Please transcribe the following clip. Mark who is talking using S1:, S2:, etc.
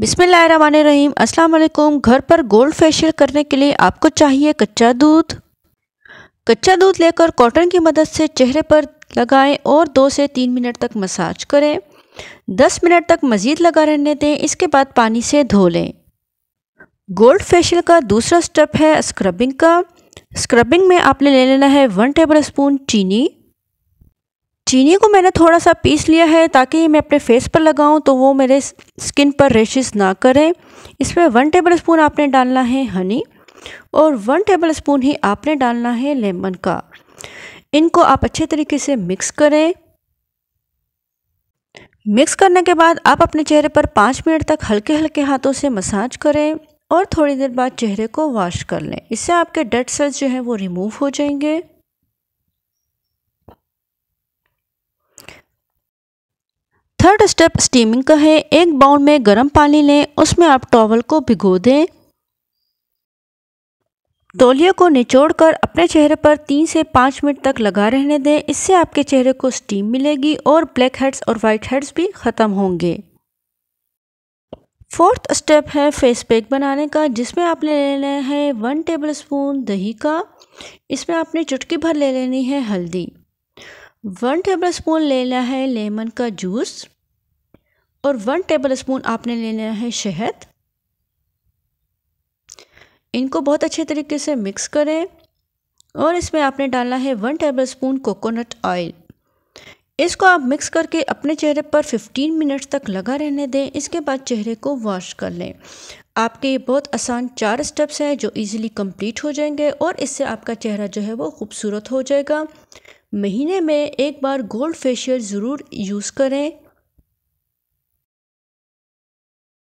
S1: रहीम अस्सलाम घर पर गोल्ड फेशियल करने के लिए आपको चाहिए कच्चा दूध कच्चा दूध लेकर कॉटन की मदद से चेहरे पर लगाएं और दो से तीन मिनट तक मसाज करें दस मिनट तक मज़ीद लगा रहने दें इसके बाद पानी से धो लें गोल्ड फेशियल का दूसरा स्टेप है स्क्रबिंग का स्क्रबिंग में आपने ले लेना है वन टेबल स्पून चीनी चीनी को मैंने थोड़ा सा पीस लिया है ताकि मैं अपने फेस पर लगाऊं तो वो मेरे स्किन पर रेशेस ना करें इसमें वन टेबल स्पून आपने डालना है हनी और वन टेबल स्पून ही आपने डालना है लेमन का इनको आप अच्छे तरीके से मिक्स करें मिक्स करने के बाद आप अपने चेहरे पर पाँच मिनट तक हल्के हल्के हाथों से मसाज करें और थोड़ी देर बाद चेहरे को वॉश कर लें इससे आपके डेड सेल्स जो हैं वो रिमूव हो जाएंगे थर्ड स्टेप स्टीमिंग का है एक बाउल में गर्म पानी लें उसमें आप टॉवल को भिगो दें तौलिया को निचोड़कर अपने चेहरे पर तीन से पाँच मिनट तक लगा रहने दें इससे आपके चेहरे को स्टीम मिलेगी और ब्लैक हेड्स और वाइट हेड्स भी ख़त्म होंगे फोर्थ स्टेप है फेस पैक बनाने का जिसमें आपने लेना है वन टेबल स्पून दही का इसमें आपने चुटकी भर ले लेनी है हल्दी वन टेबल स्पून लेना है लेमन का जूस और वन टेबल स्पून आपने लेना है शहद इनको बहुत अच्छे तरीके से मिक्स करें और इसमें आपने डालना है one tablespoon coconut oil इसको आप मिक्स करके अपने चेहरे पर 15 मिनट्स तक लगा रहने दें इसके बाद चेहरे को वॉश कर लें आपके ये बहुत आसान चार स्टेप्स हैं जो इजीली कंप्लीट हो जाएंगे और इससे आपका चेहरा जो है वो खूबसूरत हो जाएगा महीने में एक बार गोल्ड फेशियल ज़रूर यूज़ करें